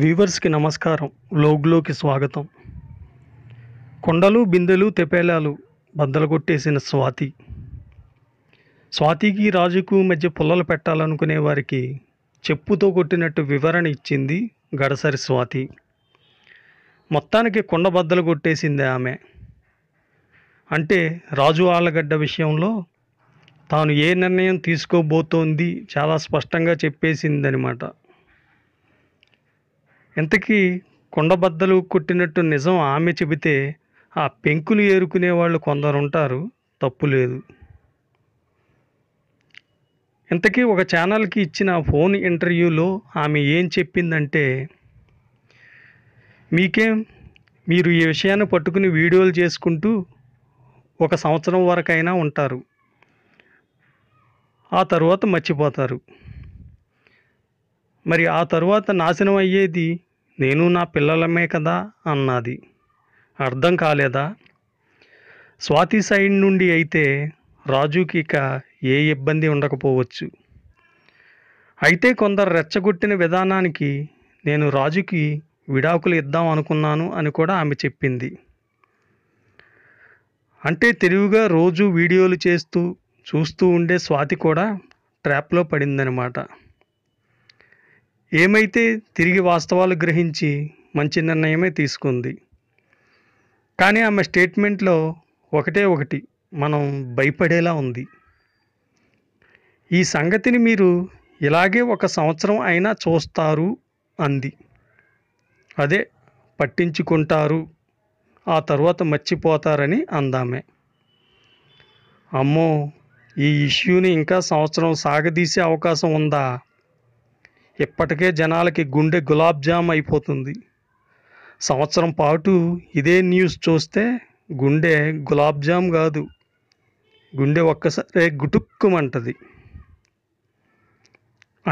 వీవర్స్కి నమస్కారం లోగ్లోకి స్వాగతం కొండలు బిందెలు తెపేలాలు బద్దలు కొట్టేసిన స్వాతి స్వాతికి రాజుకు మధ్య పుల్లలు పెట్టాలనుకునే వారికి చెప్పుతో కొట్టినట్టు వివరణ ఇచ్చింది గడసరి స్వాతి మొత్తానికి కొండ బద్దలు కొట్టేసింది ఆమె అంటే రాజు ఆళ్ళగడ్డ విషయంలో తాను ఏ నిర్ణయం తీసుకోబోతోంది చాలా స్పష్టంగా చెప్పేసిందనమాట ఇంతకీ కుండబద్దలు కొట్టినట్టు నిజం ఆమె చెబితే ఆ పెంకులు ఏరుకునే వాళ్ళు కొందరుంటారు తప్పు లేదు ఇంతకీ ఒక ఛానల్కి ఇచ్చిన ఫోన్ ఇంటర్వ్యూలో ఆమె ఏం చెప్పిందంటే మీకేం మీరు ఈ విషయాన్ని పట్టుకుని వీడియోలు చేసుకుంటూ ఒక సంవత్సరం వరకైనా ఉంటారు ఆ తర్వాత మర్చిపోతారు మరి ఆ తరువాత నాశనం అయ్యేది నేను నా పిల్లలమే కదా అన్నది అర్థం కాలేదా స్వాతి సైడ్ నుండి అయితే రాజుకి ఇక ఏ ఇబ్బంది ఉండకపోవచ్చు అయితే కొందరు రెచ్చగొట్టిన విధానానికి నేను రాజుకి విడాకులు ఇద్దాం అనుకున్నాను అని కూడా ఆమె చెప్పింది అంటే తెలివిగా రోజు వీడియోలు చేస్తూ చూస్తూ ఉండే స్వాతి కూడా ట్రాప్లో పడిందనమాట ఏమైతే తిరిగి వాస్తవాలు గ్రహించి మంచి నిర్ణయమే తీసుకుంది కానీ ఆమె స్టేట్మెంట్లో ఒకటే ఒకటి మనం భయపడేలా ఉంది ఈ సంగతిని మీరు ఇలాగే ఒక సంవత్సరం అయినా చూస్తారు అంది అదే పట్టించుకుంటారు ఆ తర్వాత మర్చిపోతారని అందామే అమ్మో ఈ ఇష్యూని ఇంకా సంవత్సరం సాగదీసే అవకాశం ఉందా ఇప్పటికే జనాలకి గుండె గులాబ్ జామ్ అయిపోతుంది సంవత్సరం పాటు ఇదే న్యూస్ చూస్తే గుండె గులాబ్ జామ్ కాదు గుండె ఒక్కసారే గుటుక్కుమంటది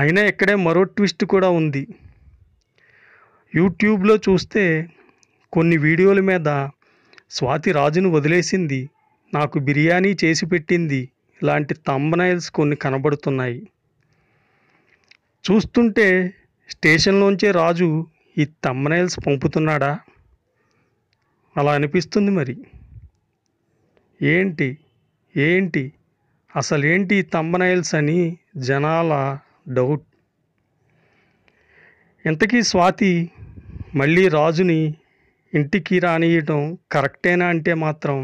అయినా ఇక్కడే మరో ట్విస్ట్ కూడా ఉంది యూట్యూబ్లో చూస్తే కొన్ని వీడియోల మీద స్వాతి రాజును వదిలేసింది నాకు బిర్యానీ చేసి పెట్టింది ఇలాంటి తంబనైల్స్ కొన్ని కనబడుతున్నాయి చూస్తుంటే స్టేషన్లోంచే రాజు ఈ తమ్మనైల్స్ పంపుతున్నాడా అలా అనిపిస్తుంది మరి ఏంటి ఏంటి అసలేంటి ఈ తమ్మనైల్స్ అని జనాల డౌట్ ఇంతకీ స్వాతి మళ్ళీ రాజుని ఇంటికి రానియటం కరెక్టేనా అంటే మాత్రం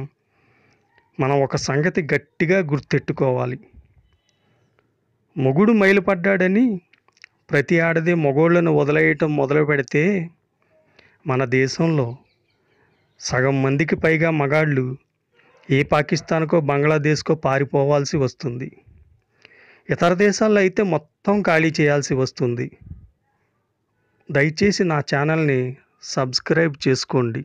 మనం ఒక సంగతి గట్టిగా గుర్తెట్టుకోవాలి మొగుడు మైలుపడ్డాడని ప్రతి ఆడది మగోళ్ళను వదిలేయటం మొదలు పెడితే మన దేశంలో సగం మందికి పైగా మగాళ్ళు ఏ పాకిస్తాన్కో బంగ్లాదేశ్కో పారిపోవాల్సి వస్తుంది ఇతర దేశాల్లో అయితే మొత్తం ఖాళీ చేయాల్సి వస్తుంది దయచేసి నా ఛానల్ని సబ్స్క్రైబ్ చేసుకోండి